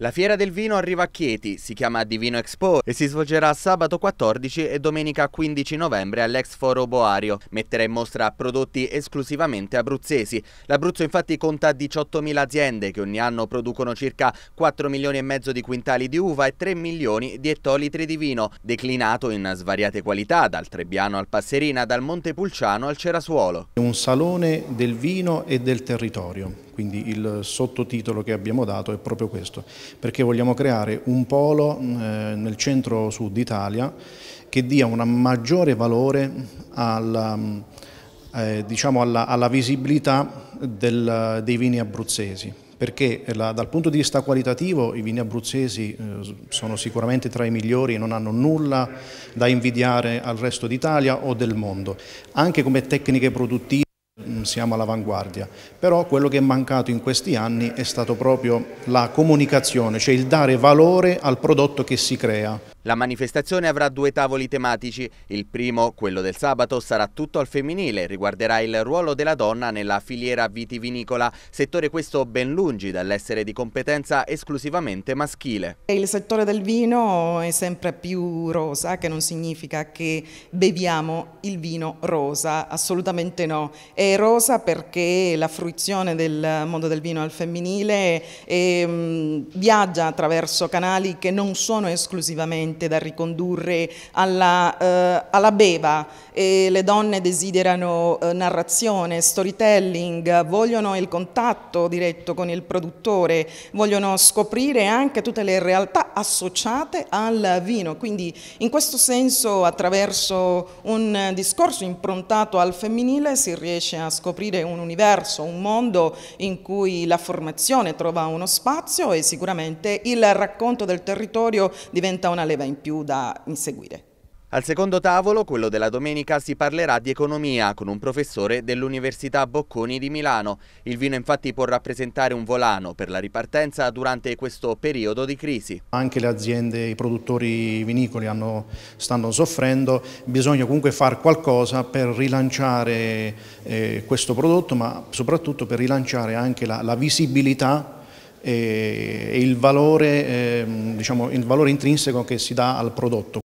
La fiera del vino arriva a Chieti, si chiama Divino Expo e si svolgerà sabato 14 e domenica 15 novembre all'ex foro Boario. Metterà in mostra prodotti esclusivamente abruzzesi. L'Abruzzo infatti conta 18.000 aziende che ogni anno producono circa 4 milioni e mezzo di quintali di uva e 3 milioni di ettolitri di vino, declinato in svariate qualità, dal Trebbiano al Passerina, dal Montepulciano al Cerasuolo. Un salone del vino e del territorio quindi il sottotitolo che abbiamo dato è proprio questo, perché vogliamo creare un polo mm, eh, nel centro-sud Italia che dia un maggiore valore alla, mm, eh, diciamo alla, alla visibilità del, dei vini abruzzesi perché la, dal punto di vista qualitativo i vini abruzzesi eh, sono sicuramente tra i migliori e non hanno nulla da invidiare al resto d'Italia o del mondo, anche come tecniche produttive siamo all'avanguardia, però quello che è mancato in questi anni è stato proprio la comunicazione, cioè il dare valore al prodotto che si crea. La manifestazione avrà due tavoli tematici. Il primo, quello del sabato, sarà tutto al femminile, riguarderà il ruolo della donna nella filiera vitivinicola, settore questo ben lungi dall'essere di competenza esclusivamente maschile. Il settore del vino è sempre più rosa, che non significa che beviamo il vino rosa, assolutamente no. È rosa perché la fruizione del mondo del vino al femminile è, mm, viaggia attraverso canali che non sono esclusivamente ovviamente da ricondurre alla, eh, alla beva e le donne desiderano eh, narrazione, storytelling, vogliono il contatto diretto con il produttore, vogliono scoprire anche tutte le realtà associate al vino, quindi in questo senso attraverso un discorso improntato al femminile si riesce a scoprire un universo, un mondo in cui la formazione trova uno spazio e sicuramente il racconto del territorio diventa una leva in più da inseguire. Al secondo tavolo, quello della domenica, si parlerà di economia con un professore dell'Università Bocconi di Milano. Il vino infatti può rappresentare un volano per la ripartenza durante questo periodo di crisi. Anche le aziende, i produttori vinicoli hanno, stanno soffrendo, bisogna comunque fare qualcosa per rilanciare eh, questo prodotto ma soprattutto per rilanciare anche la, la visibilità eh, e il valore eh, diciamo, il valore intrinseco che si dà al prodotto.